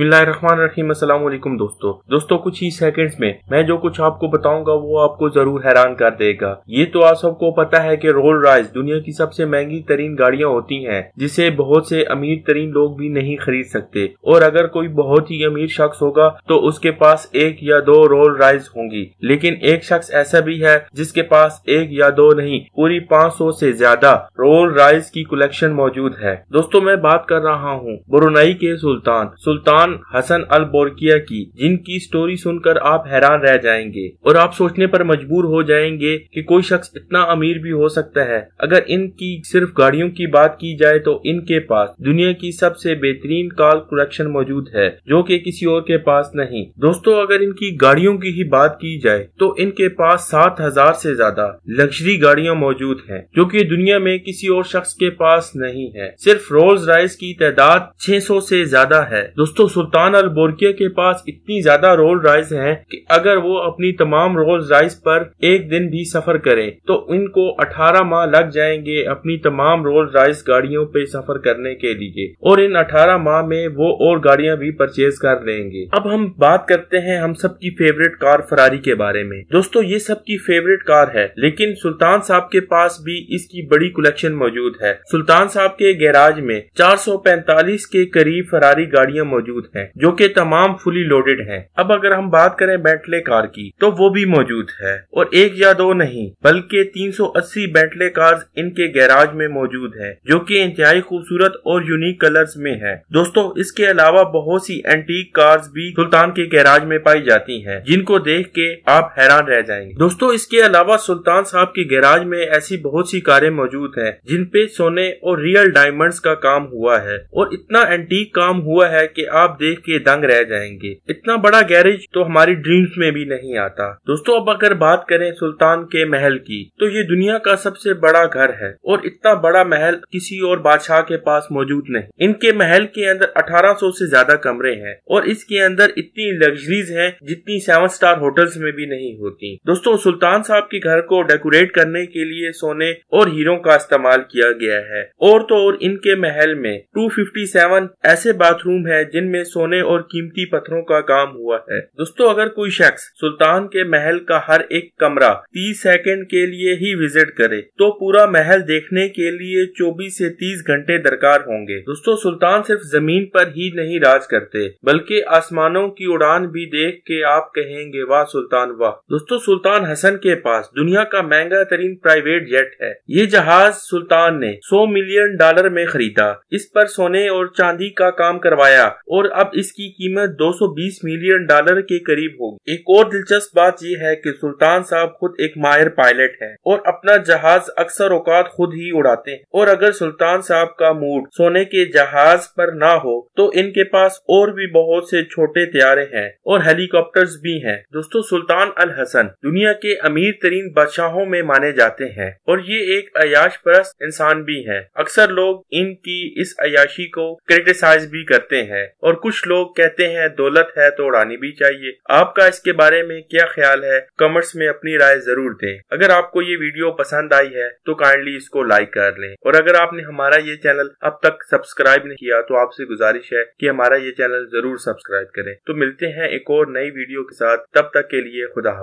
बसमिलीम दोस्तों दोस्तों कुछ ही सेकंड्स में मैं जो कुछ आपको बताऊंगा वो आपको जरूर हैरान कर देगा ये तो आप सबको पता है कि रोल राइज दुनिया की सबसे महंगी तरीन गाड़ियां होती हैं जिसे बहुत से अमीर तरीन लोग भी नहीं खरीद सकते और अगर कोई बहुत ही अमीर शख्स होगा तो उसके पास एक या दो रोल राइज होंगी लेकिन एक शख्स ऐसा भी है जिसके पास एक या दो नहीं पूरी सौ से ज्यादा रोल राइज की कलेक्शन मौजूद है दोस्तों मैं बात कर रहा हूँ बुरुनाई के सुल्तान सुल्तान कप्तान हसन अल बोरकिया की जिनकी स्टोरी सुनकर आप हैरान रह जाएंगे और आप सोचने पर मजबूर हो जाएंगे कि कोई शख्स इतना अमीर भी हो सकता है अगर इनकी सिर्फ गाड़ियों की बात की जाए तो इनके पास दुनिया की सबसे बेहतरीन कार कलेक्शन मौजूद है जो कि किसी और के पास नहीं दोस्तों अगर इनकी गाड़ियों की ही बात की जाए तो इनके पास सात हजार से ज्यादा लग्जरी गाड़ियाँ मौजूद है जो की दुनिया में किसी और शख्स के पास नहीं है सिर्फ रोल्स राइस की तादाद 600 से ज्यादा है दोस्तों सुल्तान अल बोरकिया के पास इतनी ज्यादा रोल राइस है कि अगर वो अपनी तमाम रोल राइस पर एक दिन भी सफर करें तो इनको 18 माह लग जाएंगे अपनी तमाम रोल राइस गाड़ियों पे सफर करने के लिए और इन 18 माह में वो और गाड़ियां भी परचेज कर लेंगे अब हम बात करते हैं हम सबकी फेवरेट कार फरारी के बारे में दोस्तों ये सबकी फेवरेट कार है लेकिन सुल्तान साहब के पास भी इसकी बड़ी कलेक्शन मौजूद है सुल्तान साहब के गैराज में चार के करीब फरारी गाड़ियाँ मौजूद मौजूद है जो कि तमाम फुली लोडेड है अब अगर हम बात करें बैटले कार की तो वो भी मौजूद है और एक या दो नहीं बल्कि 380 बैटले कार इनके गैराज में मौजूद है जो कि इंतहाई खूबसूरत और यूनिक कलर्स में है दोस्तों इसके अलावा बहुत सी एंटीक कार्स भी सुल्तान के गैराज में पाई जाती है जिनको देख के आप हैरान रह जाएंगे दोस्तों इसके अलावा सुल्तान साहब के गैराज में ऐसी बहुत सी कारें मौजूद है जिनपे सोने और रियल डायमंड का काम हुआ है और इतना एंटीक काम हुआ है की आप आप देख के दंग रह जाएंगे इतना बड़ा गैरेज तो हमारी ड्रीम्स में भी नहीं आता दोस्तों अब अगर बात करें सुल्तान के महल की तो ये दुनिया का सबसे बड़ा घर है और इतना बड़ा महल किसी और बादशाह के पास मौजूद नहीं इनके महल के अंदर 1800 से ज्यादा कमरे हैं और इसके अंदर इतनी लग्जरीज हैं जितनी सेवन स्टार होटल्स में भी नहीं होती दोस्तों सुल्तान साहब के घर को डेकोरेट करने के लिए सोने और हीरो का इस्तेमाल किया गया है और तो और इनके महल में 257 ऐसे बाथरूम है जिनमें में सोने और कीमती पत्थरों का काम हुआ है दोस्तों अगर कोई शख्स सुल्तान के महल का हर एक कमरा तीस सेकेंड के लिए ही विजिट करे तो पूरा महल देखने के लिए चौबीस ऐसी तीस घंटे दरकार होंगे दोस्तों सुल्तान सिर्फ जमीन पर ही नहीं राज करते बल्कि आसमानों की उड़ान भी देख के आप कहेंगे वाह सुल्तान वाह दोस्तों सुल्तान हसन के पास दुनिया का महंगा तरीन प्राइवेट जेट है ये जहाज सुल्तान ने 100 मिलियन डॉलर में खरीदा इस पर सोने और चांदी का काम करवाया और और अब इसकी कीमत 220 मिलियन डॉलर के करीब होगी एक और दिलचस्प बात यह है कि सुल्तान साहब खुद एक माहिर पायलट है और अपना जहाज अक्सर औकात खुद ही उड़ाते हैं और अगर सुल्तान साहब का मूड सोने के जहाज पर ना हो तो इनके पास और भी बहुत से छोटे त्यारे हैं और हेलीकॉप्टर्स भी हैं दोस्तों सुल्तान अल हसन दुनिया के अमीर तरीन बादशाहों में माने जाते हैं और ये एक अयाश परस्त इंसान भी है अक्सर लोग इनकी इस अयाशी को क्रिटिसाइज भी करते हैं और और कुछ लोग कहते हैं दौलत है तो उड़ानी भी चाहिए आपका इसके बारे में क्या ख्याल है कमेंट्स में अपनी राय जरूर दें अगर आपको ये वीडियो पसंद आई है तो काइंडली इसको लाइक कर लें और अगर आपने हमारा ये चैनल अब तक सब्सक्राइब नहीं किया तो आपसे गुजारिश है कि हमारा ये चैनल जरूर सब्सक्राइब करें तो मिलते हैं एक और नई वीडियो के साथ तब तक के लिए खुदा